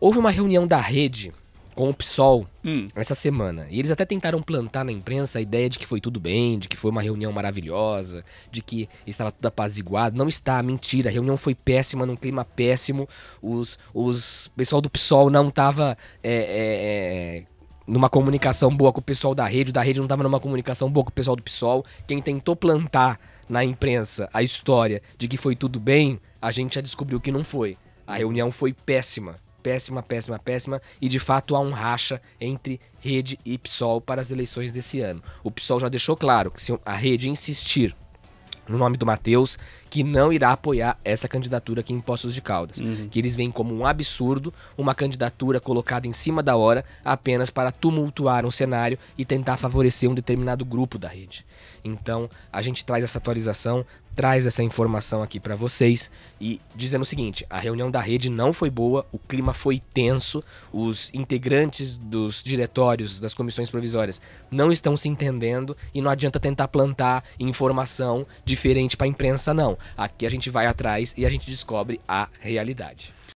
Houve uma reunião da rede com o PSOL hum. essa semana. E eles até tentaram plantar na imprensa a ideia de que foi tudo bem, de que foi uma reunião maravilhosa, de que estava tudo apaziguado. Não está, mentira. A reunião foi péssima, num clima péssimo. Os, os pessoal do PSOL não estava é, é, é, numa comunicação boa com o pessoal da rede, da rede não estava numa comunicação boa com o pessoal do PSOL. Quem tentou plantar na imprensa a história de que foi tudo bem, a gente já descobriu que não foi. A reunião foi péssima péssima, péssima, péssima, e de fato há um racha entre rede e PSOL para as eleições desse ano. O PSOL já deixou claro que se a rede insistir no nome do Matheus, que não irá apoiar essa candidatura aqui em Poços de Caldas. Uhum. Que eles veem como um absurdo uma candidatura colocada em cima da hora apenas para tumultuar um cenário e tentar favorecer um determinado grupo da rede. Então, a gente traz essa atualização traz essa informação aqui para vocês e dizendo o seguinte: a reunião da rede não foi boa, o clima foi tenso, os integrantes dos diretórios das comissões provisórias não estão se entendendo e não adianta tentar plantar informação diferente para a imprensa não. Aqui a gente vai atrás e a gente descobre a realidade.